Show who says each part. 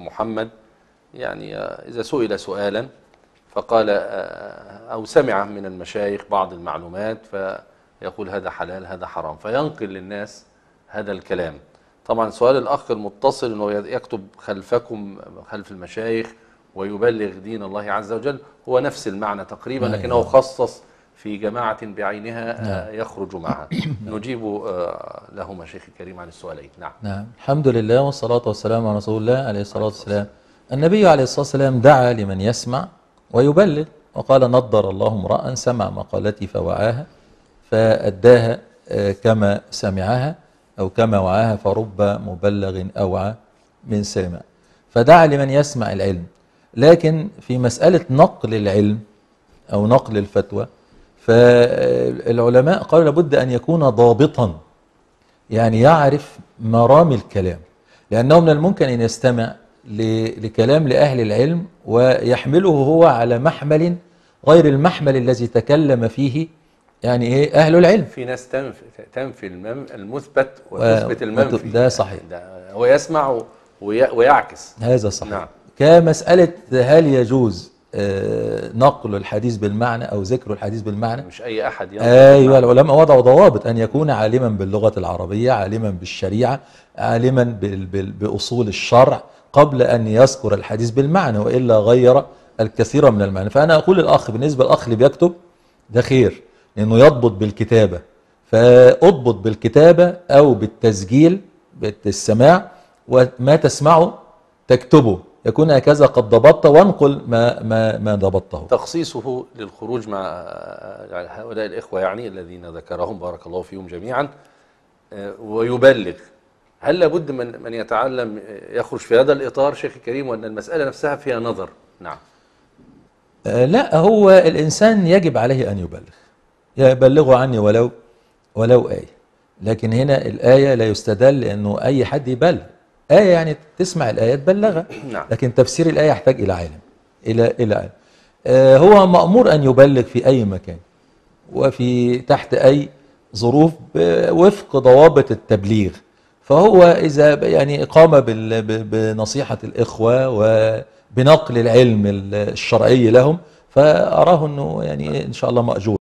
Speaker 1: محمد يعني آه، إذا سئل سؤالا فقال آه، آه، أو سمع من المشايخ بعض المعلومات فيقول هذا حلال هذا حرام فينقل للناس هذا الكلام طبعا سؤال الأخ المتصل أنه يكتب خلفكم خلف المشايخ ويبلغ دين الله عز وجل هو نفس المعنى تقريبا نعم. لكنه خصص في جماعة بعينها آه، نعم. يخرج معها نجيب آه، لهما شيخ الكريم عن السؤالين نعم
Speaker 2: نعم الحمد لله والصلاة والسلام على رسول الله عليه الصلاة والسلام النبي عليه الصلاة والسلام دعا لمن يسمع ويبلغ وقال نضر الله امرأ سمع مقالتي فوعاها فأداها آه، كما سمعها أو كما وعاها فرب مبلغ أوعى من سامع فدعا لمن يسمع العلم لكن في مسألة نقل العلم أو نقل الفتوى فالعلماء قالوا لابد أن يكون ضابطا يعني يعرف مرام الكلام لأنه من الممكن أن يستمع لكلام لأهل العلم ويحمله هو على محمل غير المحمل الذي تكلم فيه يعني ايه اهل العلم
Speaker 1: في ناس تنفي تنفي المثبت وتثبت المنفي
Speaker 2: ده صحيح ده
Speaker 1: ويعكس هذا صحيح نعم.
Speaker 2: كمساله هل يجوز آه، نقل الحديث بالمعنى او ذكر الحديث بالمعنى مش اي احد يعني ايوه العلماء وضعوا ضوابط ان يكون عالما باللغه العربيه عالما بالشريعه عالما باصول الشرع قبل ان يذكر الحديث بالمعنى والا غير الكثير من المعنى فانا اقول للاخ بالنسبه للاخ اللي بيكتب ده خير لانه يضبط بالكتابه فاضبط بالكتابه او بالتسجيل بالسماع وما تسمعه تكتبه يكون هكذا قد ضبطت وانقل ما ما ما ضبطته
Speaker 1: تخصيصه للخروج مع يعني هؤلاء الإخوة يعني الذين ذكرهم بارك الله فيهم جميعا آه، ويبلغ هل لابد من من يتعلم آه، يخرج في هذا الإطار شيخ الكريم وأن المسألة نفسها فيها نظر نعم
Speaker 2: آه، لا هو الإنسان يجب عليه أن يبلغ يبلغه عني ولو ولو آية لكن هنا الآية لا يستدل أنه أي حد يبلغ آية يعني تسمع الآية تبلغها نعم. لكن تفسير الآية يحتاج إلى عالم إلى إلى عالم آه، هو مأمور أن يبلغ في أي مكان وفي تحت أي ظروف وفق ضوابط التبليغ فهو إذا يعني قام بنصيحة الإخوة وبنقل العلم الشرعي لهم فأراه أنه يعني إن شاء الله مأجور